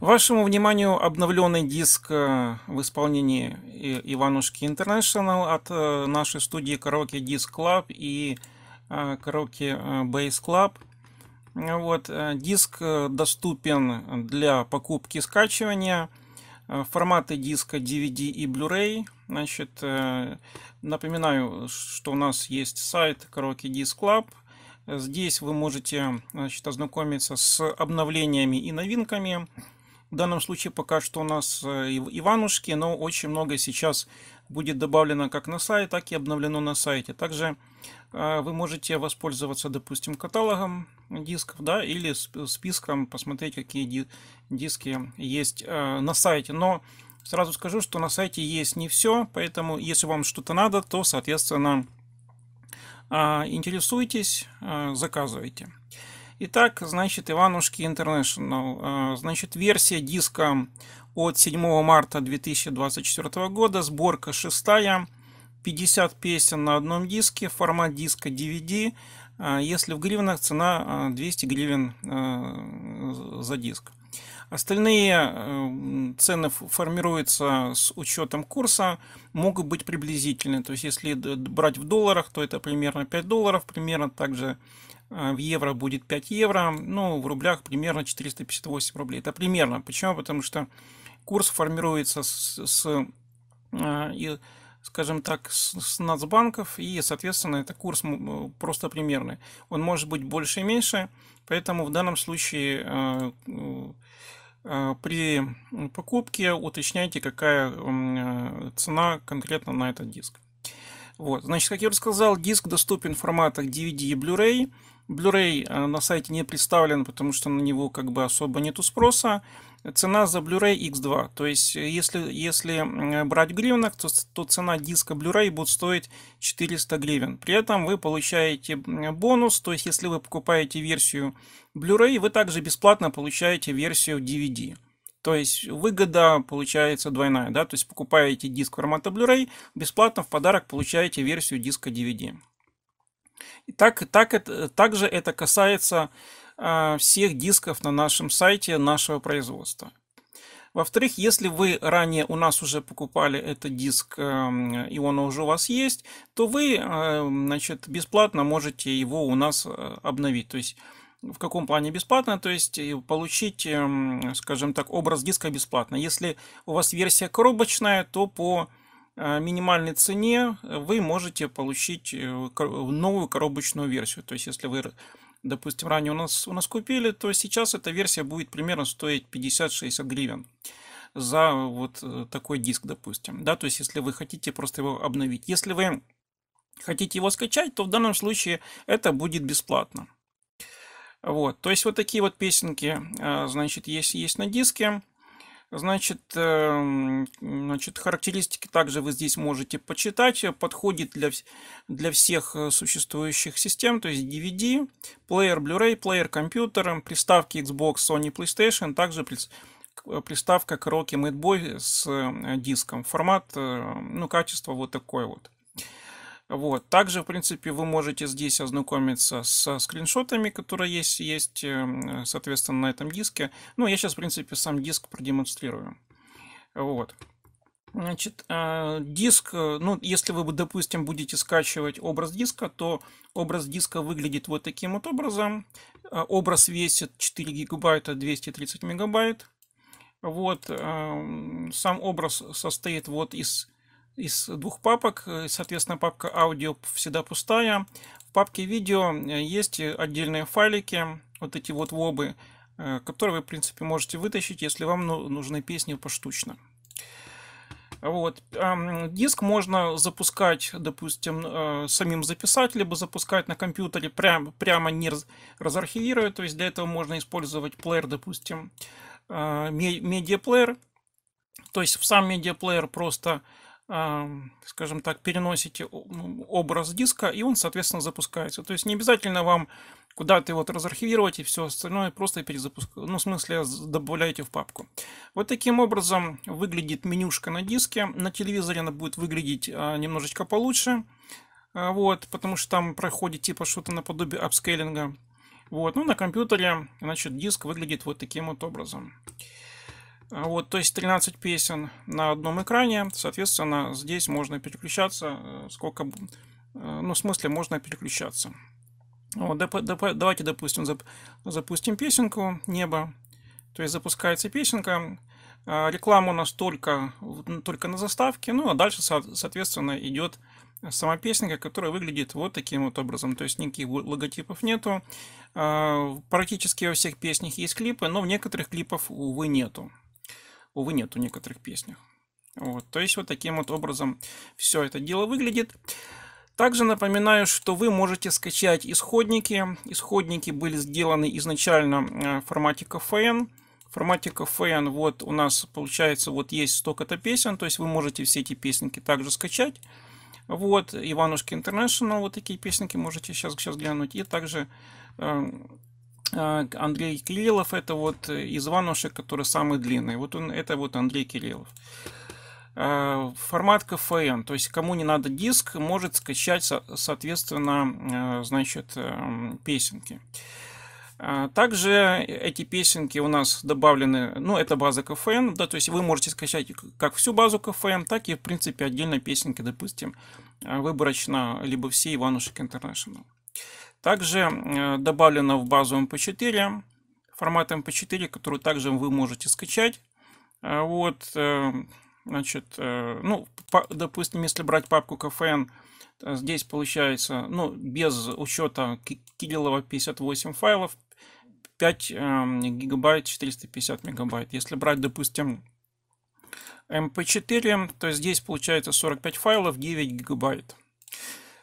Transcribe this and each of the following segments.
Вашему вниманию обновленный диск э, в исполнении э, Иванушки International от э, нашей студии Karaoke Disc Club и Karaoke Bass Club. Вот, диск доступен для покупки и скачивания. Форматы диска DVD и Blu-ray. Значит, напоминаю, что у нас есть сайт Karaoke Disc Club. Здесь вы можете значит, ознакомиться с обновлениями и новинками. В данном случае пока что у нас э, Иванушки, но очень много сейчас будет добавлено как на сайт, так и обновлено на сайте. Также э, вы можете воспользоваться, допустим, каталогом дисков, да, или списком, посмотреть, какие диски есть э, на сайте. Но сразу скажу, что на сайте есть не все, поэтому если вам что-то надо, то, соответственно, интересуйтесь, заказывайте. Итак, значит, Иванушки International. А, значит, версия диска от 7 марта 2024 года, сборка 6, 50 песен на одном диске, формат диска DVD. А, если в гривнах, цена 200 а, гривен за диск. Остальные цены формируются с учетом курса, могут быть приблизительны. То есть, если брать в долларах, то это примерно 5 долларов, примерно также Э, в евро будет 5 евро, ну, в рублях примерно 458 рублей. Это примерно. Почему? Потому что курс формируется с, с э, и, скажем так, с, с нацбанков, и, соответственно, это курс э, просто примерный. Он может быть больше и меньше, поэтому в данном случае при покупке уточняйте, какая цена конкретно на этот диск. Вот. Значит, как я уже сказал, диск доступен в форматах DVD и Blu-ray. Blu-ray э, на сайте не представлен, потому что на него как бы особо нету спроса. Цена за Blu-ray X2. То есть, э, если, если э, брать в гривнах, то, то цена диска Blu-ray будет стоить 400 гривен. При этом вы получаете бонус, то есть, если вы покупаете версию Blu-ray, вы также бесплатно получаете версию DVD. То есть выгода получается двойная, да, то есть покупаете диск формата Blu-ray, бесплатно в подарок получаете версию диска DVD. И так, так это, также это касается а, всех дисков на нашем сайте нашего производства. Во-вторых, если вы ранее у нас уже покупали этот диск, эм, и он уже у вас есть, то вы э, значит, бесплатно можете его у нас э, обновить. То есть в каком плане бесплатно, то есть э, получить, эм, скажем так, образ диска бесплатно. Если у вас версия коробочная, то по Э, минимальной цене вы можете получить э, новую коробочную версию. То есть, если вы, допустим, ранее у нас, у нас купили, то сейчас эта версия будет примерно стоить 50-60 гривен за вот э, такой диск, допустим. Да, то есть, если вы хотите просто его обновить. Если вы хотите его скачать, то в данном случае это будет бесплатно. Вот, то есть вот такие вот песенки, значит, есть, есть на диске. Значит, эм, значит, характеристики также вы здесь можете почитать. Подходит для, для всех э, существующих систем, то есть DVD, плеер Blu-ray, плеер компьютер, эм, приставки Xbox, Sony, PlayStation, также э, приставка Karaoke boy с э, диском. Формат, ну, качество вот такое вот. Вот. Также, в принципе, вы можете здесь ознакомиться со скриншотами, которые есть, есть, эм, соответственно, на этом диске. Ну, я сейчас, в принципе, сам диск продемонстрирую. Вот. Значит, а, диск, э, ну, если вы, допустим, будете скачивать образ диска, то образ диска выглядит вот таким вот образом. Э, образ весит 4 гигабайта 230 мегабайт. Вот, эм, сам образ состоит вот из из двух папок. Э, соответственно, папка аудио всегда пустая. В папке видео э, есть отдельные файлики, вот эти вот вобы, э, которые вы, в принципе, можете вытащить, если вам ну, нужны песни поштучно. Вот. Диск можно запускать, допустим, самим записать, либо запускать на компьютере, прямо, прямо не разархивируя. То есть для этого можно использовать плеер, допустим, медиаплеер. То есть в сам медиаплеер просто скажем так, переносите образ диска, и он, соответственно, запускается. То есть не обязательно вам куда-то его разархивировать и все остальное, просто перезапускать, ну, в смысле, добавляете в папку. Вот таким образом выглядит менюшка на диске. На телевизоре она будет выглядеть а, немножечко получше, а, вот, потому что там проходит типа что-то наподобие апскейлинга. Вот, ну, на компьютере, значит, диск выглядит вот таким вот образом. А вот, то есть 13 песен на одном экране, соответственно, здесь можно переключаться, э, сколько, э, ну, в смысле, можно переключаться. Вот, доп, доп, давайте, допустим, зап, запустим песенку «Небо». То есть запускается песенка, а реклама у нас только, только на заставке, ну, а дальше, соответственно, идет сама песенка, которая выглядит вот таким вот образом. То есть никаких логотипов нету. А, практически во всех песнях есть клипы, но в некоторых клипов, увы, нету увы, нет в некоторых песнях. Вот, то есть вот таким вот образом все это дело выглядит. Также напоминаю, что вы можете скачать исходники. Исходники были сделаны изначально э, в формате KFN. В формате KFN вот у нас получается вот есть столько-то песен, то есть вы можете все эти песенки также скачать. Вот, Иванушки International, вот такие песенки можете сейчас, сейчас глянуть. И также э, а, Андрей Кириллов это вот э, из Иванушек, который самый длинный. Вот он, это вот Андрей Кириллов. А, формат КФН, то есть кому не надо диск, может скачать, соответственно, э, значит, э, песенки. А, также эти песенки у нас добавлены, ну, это база КФН, да, то есть вы можете скачать как всю базу КФН, так и, в принципе, отдельно песенки, допустим, выборочно, либо все Иванушек International. Также э, добавлено в базу MP4, эм формат MP4, эм который также вы можете скачать. Э, вот, э, значит, ну, допустим, если брать папку KFN, здесь получается, ну, без учета Кириллова 58 файлов, 5 эм, гигабайт, 450 мегабайт. Если брать, допустим, MP4, то здесь получается 45 файлов, 9 гигабайт.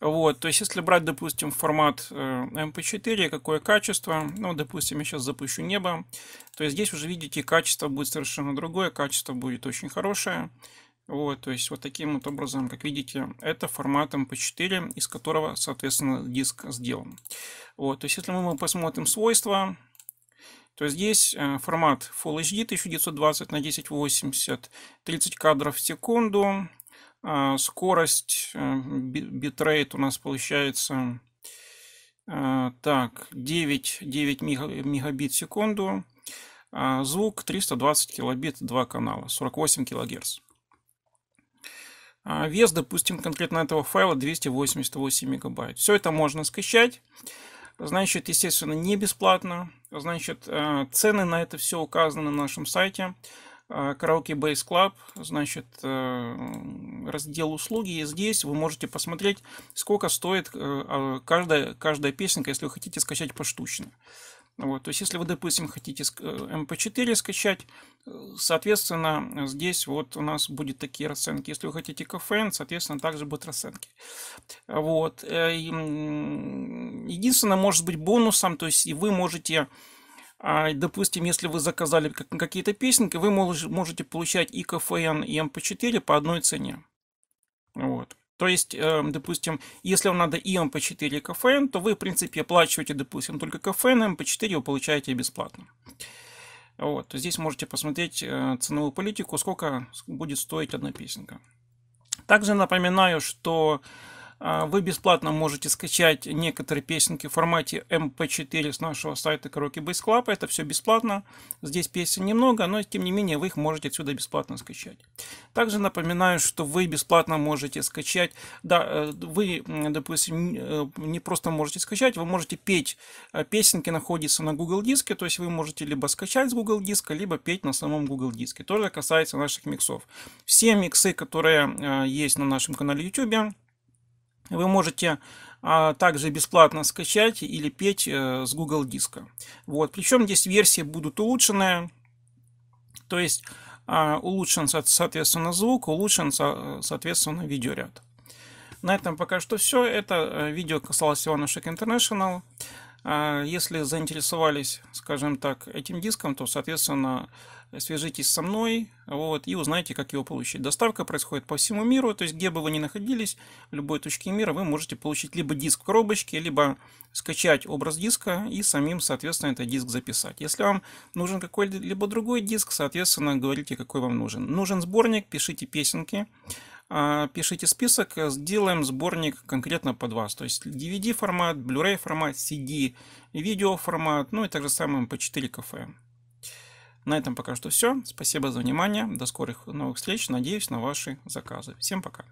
Вот, то есть, если брать, допустим, формат MP4, э, эм какое качество, ну, допустим, я сейчас запущу небо, то есть здесь уже видите, качество будет совершенно другое, качество будет очень хорошее. Вот, то есть вот таким вот образом, как видите, это формат MP4, эм из которого, соответственно, диск сделан. Вот, то есть если мы посмотрим свойства, то здесь э, формат Full HD 1920 на 1080, 30 кадров в секунду, а, скорость, э, битрейт у нас получается э, так, 9, 9 мегабит в секунду, а, звук 320 килобит, два канала, 48 килогерц. А, вес, допустим, конкретно этого файла 288 мегабайт. Все это можно скачать. Значит, естественно, не бесплатно. Значит, э, цены на это все указаны на нашем сайте. А, Караоке Base Club, значит, э, раздел услуги. И здесь вы можете посмотреть, сколько стоит э, а, каждая, каждая песенка, если вы хотите скачать поштучно. Вот, то есть, если вы, допустим, хотите MP4 э, эм скачать, соответственно, здесь вот у нас будет такие расценки. Если вы хотите кофеин, соответственно, также будут расценки. Вот. Единственное, может быть, бонусом, то есть, и вы можете а, допустим, если вы заказали какие-то песенки, вы можете получать и КФН, и МП4 по одной цене. Вот. То есть, эм, допустим, если вам надо и МП4, и КФН, то вы, в принципе, оплачиваете, допустим, только КФН, МП4 вы получаете бесплатно. Вот. Здесь можете посмотреть э, ценовую политику, сколько будет стоить одна песенка. Также напоминаю, что а вы бесплатно можете скачать некоторые песенки в формате MP4 эм с нашего сайта Karaoke Base Club. Это все бесплатно. Здесь песен немного, но тем не менее вы их можете отсюда бесплатно скачать. Также напоминаю, что вы бесплатно можете скачать. Да, э, вы, допустим, э, не просто можете скачать, вы можете петь. Э, песенки находятся на Google диске, то есть вы можете либо скачать с Google диска, либо петь на самом Google диске. Тоже касается наших миксов. Все миксы, которые есть на нашем канале YouTube, вы можете а, также бесплатно скачать или петь э, с Google диска. Вот. Причем здесь версии будут улучшенные, то есть а, улучшен соответственно звук, улучшен соответственно видеоряд. На этом пока что все. Это э, видео касалось Иванушек International. А если заинтересовались, скажем так, этим диском, то, соответственно, свяжитесь со мной вот, и узнаете, как его получить. Доставка происходит по всему миру, то есть где бы вы ни находились, в любой точке мира вы можете получить либо диск в коробочке, либо скачать образ диска и самим, соответственно, этот диск записать. Если вам нужен какой-либо другой диск, соответственно, говорите, какой вам нужен. Нужен сборник, пишите песенки. А, пишите список, э, сделаем сборник конкретно под вас. То есть DVD формат, Blu-ray формат, CD, видео формат, ну и так же самое по 4 кафе. На этом пока что все. Спасибо за внимание. До скорых новых встреч. Надеюсь на ваши заказы. Всем пока.